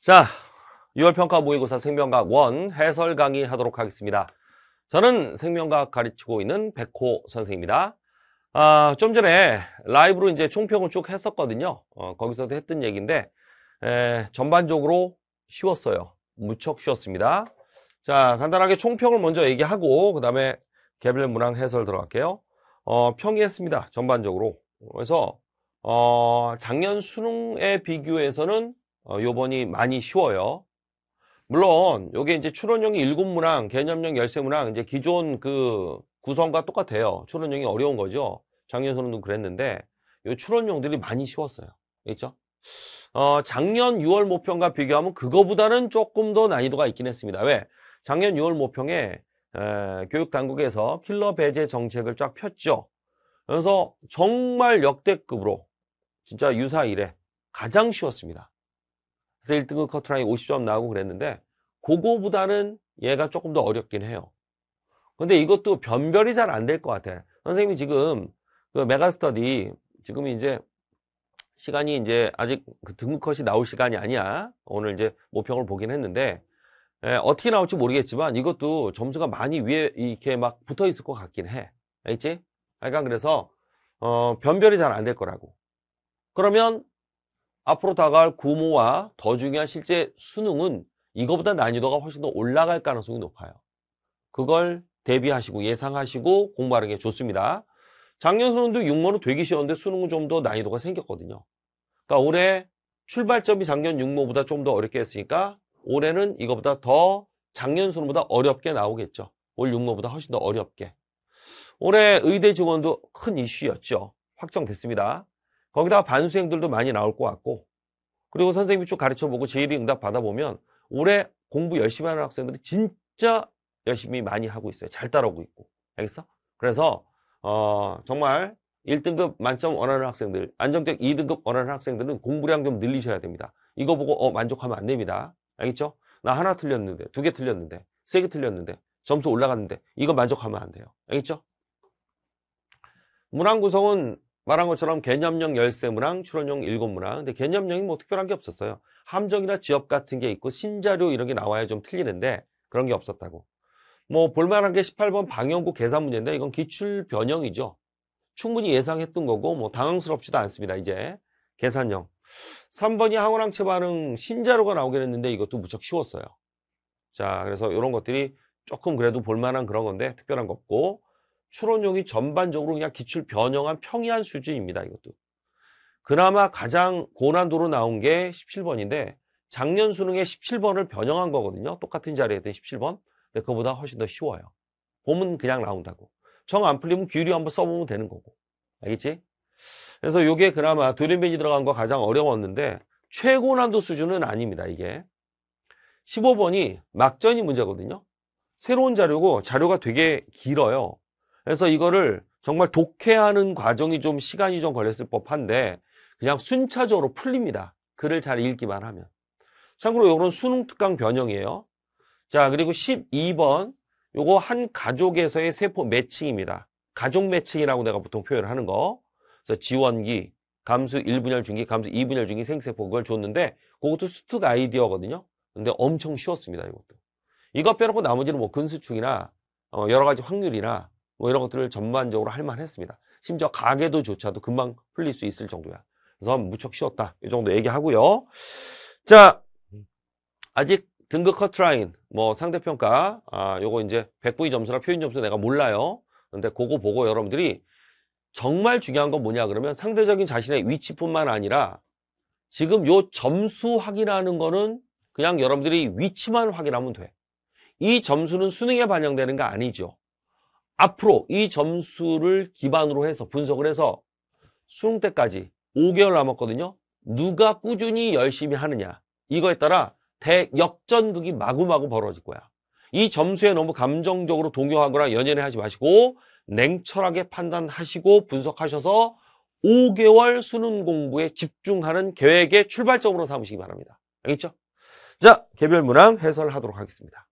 자, 6월 평가 모의고사 생명과학 1 해설 강의 하도록 하겠습니다. 저는 생명과학 가르치고 있는 백호 선생입니다. 아, 좀 전에 라이브로 이제 총평을 쭉 했었거든요. 어, 거기서도 했던 얘기인데 에, 전반적으로 쉬웠어요. 무척 쉬웠습니다. 자, 간단하게 총평을 먼저 얘기하고 그 다음에 개별 문항 해설 들어갈게요. 어, 평이했습니다. 전반적으로. 그래서 어, 작년 수능에 비교해서는 어, 요번이 많이 쉬워요. 물론 요게 이제 추론형이 7문항, 개념형 13문항 이제 기존 그 구성과 똑같아요. 추론형이 어려운 거죠. 작년 서론도 그랬는데 요 추론형들이 많이 쉬웠어요. 있죠? 어, 작년 6월 모평과 비교하면 그거보다는 조금 더 난이도가 있긴 했습니다. 왜? 작년 6월 모평에 에, 교육 당국에서 킬러 배제 정책을 쫙 폈죠. 그래서 정말 역대급으로 진짜 유사 이래 가장 쉬웠습니다. 그래서 1등급 커트라인 50점 나오고 그랬는데 그거보다는 얘가 조금 더 어렵긴 해요. 근데 이것도 변별이 잘 안 될 것 같아. 선생님이 지금 그 메가스터디 지금 이제 시간이 이제 아직 그 등급컷이 나올 시간이 아니야. 오늘 이제 모평을 보긴 했는데 에, 예, 어떻게 나올지 모르겠지만 이것도 점수가 많이 위에 이렇게 막 붙어 있을 것 같긴 해. 알겠지? 그러니까 그래서 어, 변별이 잘 안 될 거라고. 그러면 앞으로 다가올 구모와 더 중요한 실제 수능은 이거보다 난이도가 훨씬 더 올라갈 가능성이 높아요. 그걸 대비하시고 예상하시고 공부하는 게 좋습니다. 작년 수능도 6모는 되기 쉬웠는데 수능은 좀 더 난이도가 생겼거든요. 그러니까 올해 출발점이 작년 6모보다 좀 더 어렵게 했으니까 올해는 이거보다 더 작년 수능보다 어렵게 나오겠죠. 올 6모보다 훨씬 더 어렵게. 올해 의대 직원도 큰 이슈였죠. 확정됐습니다. 거기다가 반수생들도 많이 나올 것 같고 그리고 선생님이 쭉 가르쳐보고 제일이 응답 받아보면 올해 공부 열심히 하는 학생들이 진짜 열심히 많이 하고 있어요. 잘 따라오고 있고. 알겠어? 그래서 어, 정말 1등급 만점 원하는 학생들, 안정적 2등급 원하는 학생들은 공부량 좀 늘리셔야 됩니다. 이거 보고 어, 만족하면 안 됩니다. 알겠죠? 나 하나 틀렸는데, 두 개 틀렸는데, 세 개 틀렸는데, 점수 올라갔는데 이거 만족하면 안 돼요. 알겠죠? 문항 구성은 말한 것처럼 개념형 13문항, 추론형 7문항. 근데 개념형이 뭐 특별한 게 없었어요. 함정이나 지역 같은 게 있고 신자료 이런 게 나와야 좀 틀리는데 그런 게 없었다고. 뭐 볼만한 게 18번 방영구 계산 문제인데 이건 기출 변형이죠. 충분히 예상했던 거고 뭐 당황스럽지도 않습니다. 이제 계산형. 3번이 항원항체 반응 신자료가 나오긴 했는데 이것도 무척 쉬웠어요. 자, 그래서 이런 것들이 조금 그래도 볼만한 그런 건데 특별한 거 없고 추론용이 전반적으로 그냥 기출 변형한 평이한 수준입니다. 이것도. 그나마 가장 고난도로 나온 게 17번인데 작년 수능에 17번을 변형한 거거든요. 똑같은 자리에 있 17번. 근데 그거보다 훨씬 더 쉬워요. 봄은 그냥 나온다고. 정 안 풀리면 규율이 한번 써보면 되는 거고. 알겠지? 그래서 이게 그나마 도련변이 들어간 거 가장 어려웠는데 최고난도 수준은 아닙니다. 이게. 15번이 막전이 문제거든요. 새로운 자료고 자료가 되게 길어요. 그래서 이거를 정말 독해하는 과정이 좀 시간이 좀 걸렸을 법한데 그냥 순차적으로 풀립니다. 글을 잘 읽기만 하면. 참고로 이거는 수능 특강 변형이에요. 자, 그리고 12번. 요거 한 가족에서의 세포 매칭입니다. 가족 매칭이라고 내가 보통 표현을 하는 거. 그래서 지원기, 감수 1분열 중기, 감수 2분열 중기 생세포 그걸 줬는데 그것도 수특 아이디어거든요. 근데 엄청 쉬웠습니다. 이것도. 이것 빼놓고 나머지는 뭐 근수축이나 어, 여러 가지 확률이나 뭐 이런 것들을 전반적으로 할만했습니다. 심지어 가게도조차도 금방 풀릴 수 있을 정도야. 그래서 무척 쉬웠다. 이 정도 얘기하고요. 자, 아직 등급 커트라인, 뭐 상대평가, 아, 요거 이제 백부위 점수나 표준 점수 내가 몰라요. 근데 그거 보고 여러분들이 정말 중요한 건 뭐냐 그러면 상대적인 자신의 위치뿐만 아니라 지금 요 점수 확인하는 거는 그냥 여러분들이 위치만 확인하면 돼. 이 점수는 수능에 반영되는 거 아니죠. 앞으로 이 점수를 기반으로 해서 분석을 해서 수능 때까지 5개월 남았거든요. 누가 꾸준히 열심히 하느냐. 이거에 따라 대역전극이 마구마구 벌어질 거야. 이 점수에 너무 감정적으로 동요하거나 연연해 하지 마시고 냉철하게 판단하시고 분석하셔서 5개월 수능 공부에 집중하는 계획의 출발점으로 삼으시기 바랍니다. 알겠죠? 자, 개별 문항 해설하도록 하겠습니다.